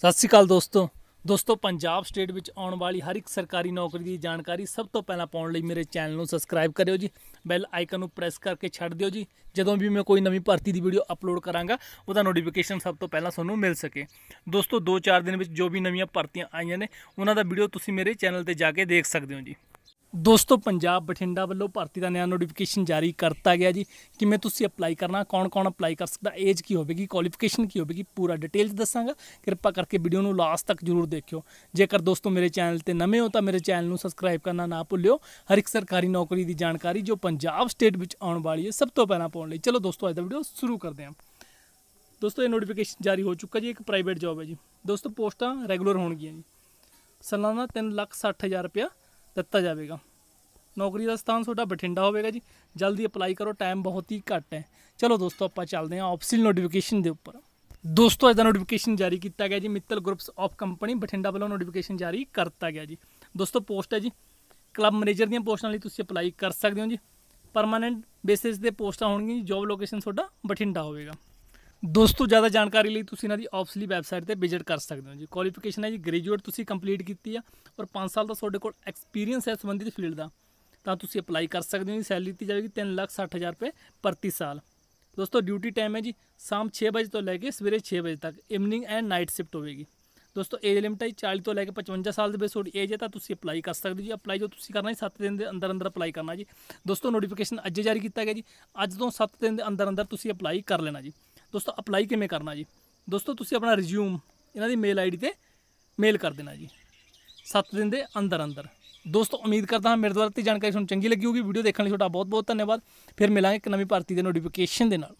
ਸਤਿ ਸ਼੍ਰੀ ਅਕਾਲ ਦੋਸਤੋ ਦੋਸਤੋ ਪੰਜਾਬ ਸਟੇਟ ਵਿੱਚ ਆਉਣ ਵਾਲੀ ਹਰ ਇੱਕ ਸਰਕਾਰੀ ਨੌਕਰੀ ਦੀ ਜਾਣਕਾਰੀ ਸਭ ਤੋਂ ਪਹਿਲਾਂ ਪਾਉਣ ਲਈ ਮੇਰੇ ਚੈਨਲ ਨੂੰ ਸਬਸਕ੍ਰਾਈਬ ਕਰਿਓ ਜੀ ਬੈਲ ਆਈਕਨ ਨੂੰ ਪ੍ਰੈਸ ਕਰਕੇ ਛੱਡ ਦਿਓ ਜੀ ਜਦੋਂ ਵੀ ਮੈਂ ਕੋਈ ਨਵੀਂ ਭਰਤੀ ਦੀ ਵੀਡੀਓ ਅਪਲੋਡ ਕਰਾਂਗਾ ਉਹਦਾ ਨੋਟੀਫਿਕੇਸ਼ਨ ਸਭ ਤੋਂ ਪਹਿਲਾਂ ਤੁਹਾਨੂੰ ਮਿਲ ਸਕੇ ਦੋਸਤੋ 2-4 ਦਿਨ ਵਿੱਚ ਜੋ ਵੀ ਨਵੀਆਂ ਭਰਤੀਆਂ ਆਈਆਂ ਨੇ ਉਹਨਾਂ ਦਾ ਵੀਡੀਓ ਤੁਸੀਂ ਮੇਰੇ ਚੈਨਲ ਤੇ ਜਾ ਕੇ ਦੇਖ ਸਕਦੇ ਹੋ ਜੀ ਦੋਸਤੋ ਪੰਜਾਬ ਬਠਿੰਡਾ ਵੱਲੋਂ ਭਰਤੀ ਦਾ ਨਿਆ ਨੋਟੀਫਿਕੇਸ਼ਨ ਜਾਰੀ ਕਰਤਾ ਗਿਆ ਜੀ ਕਿਵੇਂ ਤੁਸੀਂ ਅਪਲਾਈ ਕਰਨਾ ਕੌਣ-ਕੌਣ ਅਪਲਾਈ ਕਰ ਸਕਦਾ ਏਜ ਕੀ ਹੋਵੇਗੀ ਕੁਆਲੀਫਿਕੇਸ਼ਨ ਕੀ ਹੋਵੇਗੀ ਪੂਰਾ ਡਿਟੇਲ ਦੱਸਾਂਗਾ ਕਿਰਪਾ ਕਰਕੇ ਵੀਡੀਓ ਨੂੰ ਲਾਸਟ ਤੱਕ ਜ਼ਰੂਰ ਦੇਖਿਓ ਜੇਕਰ ਦੋਸਤੋ ਮੇਰੇ ਚੈਨਲ ਤੇ ਨਵੇਂ ਹੋ ਤਾਂ ਮੇਰੇ ਚੈਨਲ ਨੂੰ ਸਬਸਕ੍ਰਾਈਬ ਕਰਨਾ ਨਾ ਭੁੱਲਿਓ ਹਰ ਇੱਕ ਸਰਕਾਰੀ ਨੌਕਰੀ ਦੀ ਜਾਣਕਾਰੀ ਜੋ ਪੰਜਾਬ ਸਟੇਟ ਵਿੱਚ ਆਉਣ ਵਾਲੀ ਹੈ ਸਭ ਤੋਂ ਪਹਿਲਾਂ ਪਾਉਣ ਲਈ ਚਲੋ ਦੋਸਤੋ ਅੱਜ ਦਾ ਵੀਡੀਓ ਸ਼ੁਰੂ ਕਰਦੇ ਹਾਂ ਦੋਸਤੋ ਇਹ ਨੋਟੀਫਿਕੇਸ਼ਨ ਜਾਰੀ ਹੋ ਚੁੱਕਾ ਜੀ ਇੱਕ ਪ੍ਰਾਈਵੇਟ ਜੌਬ ਹੈ ਜੀ ਦੋਸਤੋ ਪੋਸਟਾਂ ਰੈਗੂਲਰ ਹੋਣਗੀਆਂ ਜੀ ਸਾਲਾਨਾ 360000 ਰੁਪਿਆ ਦਿੱਤਾ ਜਾਵੇਗਾ ਨੌਕਰੀ ਦਾ ਸਥਾਨ ਤੁਹਾਡਾ ਬਠਿੰਡਾ ਹੋਵੇਗਾ ਜੀ ਜਲਦੀ ਅਪਲਾਈ ਕਰੋ ਟਾਈਮ ਬਹੁਤ ਹੀ ਘੱਟ ਹੈ ਚਲੋ ਦੋਸਤੋ ਆਪਾਂ ਚੱਲਦੇ ਹਾਂ ਆਫਸੀਲ ਨੋਟੀਫਿਕੇਸ਼ਨ ਦੇ ਉੱਪਰ ਦੋਸਤੋ ਇਹਦਾ ਨੋਟੀਫਿਕੇਸ਼ਨ ਜਾਰੀ ਕੀਤਾ ਗਿਆ ਜੀ Mittal groups of company Bathinda ਵੱਲੋਂ ਨੋਟੀਫਿਕੇਸ਼ਨ ਜਾਰੀ ਕਰਤਾ ਗਿਆ ਜੀ ਦੋਸਤੋ ਪੋਸਟ ਹੈ ਜੀ ਕਲੱਬ ਮੈਨੇਜਰ ਦੀਆਂ ਪੋਸਟਾਂ ਲਈ ਤੁਸੀਂ ਅਪਲਾਈ ਕਰ ਸਕਦੇ ਹੋ ਜੀ ਪਰਮਾਨੈਂਟ ਬੇਸਿਸ ਦੇ ਪੋਸਟਾਂ ਹੋਣਗੀਆਂ ਜੌਬ ਲੋਕੇਸ਼ਨ ਤੁਹਾਡਾ ਬਠਿੰਡਾ ਹੋਵੇਗਾ ਦੋਸਤੋ ਜ਼ਿਆਦਾ ਜਾਣਕਾਰੀ ਲਈ ਤੁਸੀਂ ਇਹਨਾਂ ਦੀ ਆਫਸਲੀ ਵੈਬਸਾਈਟ ਤੇ ਵਿਜ਼ਿਟ ਕਰ ਸਕਦੇ ਹੋ ਜੀ ਕੁਆਲੀਫਿਕੇਸ਼ਨ ਹੈ ਜੀ ਗ੍ਰੈਜੂਏਟ ਤੁਸੀਂ ਕੰਪਲੀਟ ਕੀਤੀ ਆ ਔਰ 5 ਸਾਲ ਦਾ ਤੁਹਾਡੇ ਕੋਲ ਐਕਸਪੀਰੀਅੰਸ ਹੈ ਸੰਬੰਧਿਤ ਫੀਲਡ ਦਾ ਤਾਂ ਤੁਸੀਂ ਅਪਲਾਈ ਕਰ ਸਕਦੇ ਹੋ ਜੀ ਸੈਲਰੀ ਦਿੱਤੀ ਜਾਵੇਗੀ 360000 ਰੁਪਏ ਪ੍ਰਤੀ ਸਾਲ ਦੋਸਤੋ ਡਿਊਟੀ ਟਾਈਮ ਹੈ ਜੀ ਸ਼ਾਮ 6 ਵਜੇ ਤੋਂ ਲੈ ਕੇ ਸਵੇਰੇ 6 ਵਜੇ ਤੱਕ ਇਵਨਿੰਗ ਐਂਡ ਨਾਈਟ ਸ਼ਿਫਟ ਹੋਵੇਗੀ ਦੋਸਤੋ ਏਜ ਲਿਮਟ ਹੈ 40 ਤੋਂ ਲੈ ਕੇ 55 ਸਾਲ ਦੇ ਵਿੱਚ ਤੁਹਾਡੀ ਏਜ ਹੈ ਤਾਂ ਤੁਸੀਂ ਅਪਲਾਈ ਕਰ ਸਕਦੇ ਹੋ ਜੀ ਅਪਲਾਈ ਜੋ ਤੁਸੀਂ ਕਰਨਾ ਹੈ 7 ਦਿਨ ਦੇ ਅੰਦਰ ਅੰਦਰ ਅਪਲਾਈ ਕਰਨਾ ਜੀ ਦੋਸਤੋ ਨੋਟੀਫਿਕੇਸ਼ਨ ਅੱਜ ਜਾਰੀ ਕੀਤਾ ਗਿਆ ਜੀ ਅੱਜ ਤੋਂ 7 ਦਿਨ ਦੇ ਅੰਦਰ ਅੰਦਰ ਤੁਸੀਂ ਅਪਲਾਈ ਕਰ ਲੈਣਾ ਜੀ ਦੋਸਤੋ ਅਪਲਾਈ ਕਿਵੇਂ ਕਰਨਾ ਜੀ ਦੋਸਤੋ ਤੁਸੀਂ ਆਪਣਾ ਰਿਜ਼ਿਊਮ ਇਹਨਾਂ ਦੀ ਮੇਲ ਆਈਡੀ ਤੇ ਮੇਲ ਕਰ ਦੇਣਾ ਜੀ 7 ਦਿਨ ਦੇ ਅੰਦਰ ਅੰਦਰ ਦੋਸਤੋ ਉਮੀਦ ਕਰਦਾ ਹਾਂ ਮੇਰੇ ਦੁਆਰਾ ਤੇ ਜਾਣਕਾਰੀ ਤੁਹਾਨੂੰ ਚੰਗੀ ਲੱਗੀ ਹੋਊਗੀ ਵੀਡੀਓ ਦੇਖਣ ਲਈ ਤੁਹਾਡਾ ਬਹੁਤ ਬਹੁਤ ਧੰਨਵਾਦ ਫਿਰ ਮਿਲਾਂਗੇ ਇੱਕ ਨਵੀਂ ਭਾਰਤੀ ਦੇ ਨੋਟੀਫਿਕੇਸ਼ਨ ਦੇ ਨਾਲ